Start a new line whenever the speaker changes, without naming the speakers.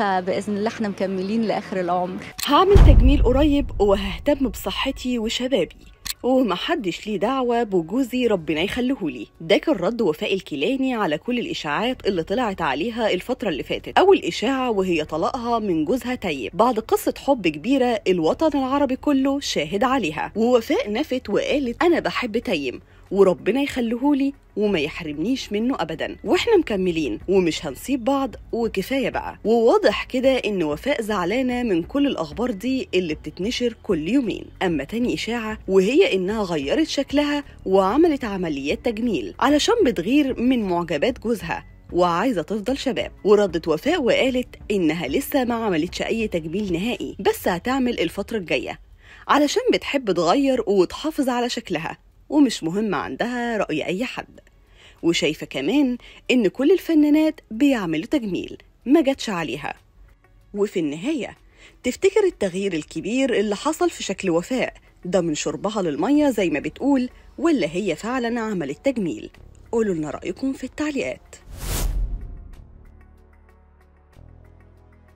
فباذن الله احنا مكملين لاخر العمر هعمل تجميل قريب وههتم بصحتي وشبابي ومحدش ليه دعوة بجوزي ربنا يخليهولي ده كان رد وفاء الكيلاني على كل الإشاعات اللي طلعت عليها الفترة اللي فاتت أول إشاعة وهي طلاقها من جوزها تيب بعد قصة حب كبيرة الوطن العربي كله شاهد عليها ووفاء نفت وقالت أنا بحب تيم وربنا يخليهولي وما يحرمنيش منه ابدا واحنا مكملين ومش هنسيب بعض وكفايه بقى وواضح كده ان وفاء زعلانه من كل الاخبار دي اللي بتتنشر كل يومين اما تاني اشاعه وهي انها غيرت شكلها وعملت عمليات تجميل علشان بتغير من معجبات جوزها وعايزة تفضل شباب وردت وفاء وقالت إنها لسه ما عملتش أي تجميل نهائي بس هتعمل الفترة الجاية علشان بتحب تغير وتحافظ على شكلها ومش مهم عندها رأي أي حد وشايفة كمان إن كل الفنانات بيعملوا تجميل ما جاتش عليها وفي النهاية تفتكر التغيير الكبير اللي حصل في شكل وفاء ده من شربها للمية زي ما بتقول ولا هي فعلا عملت تجميل قولوا لنا رأيكم في التعليقات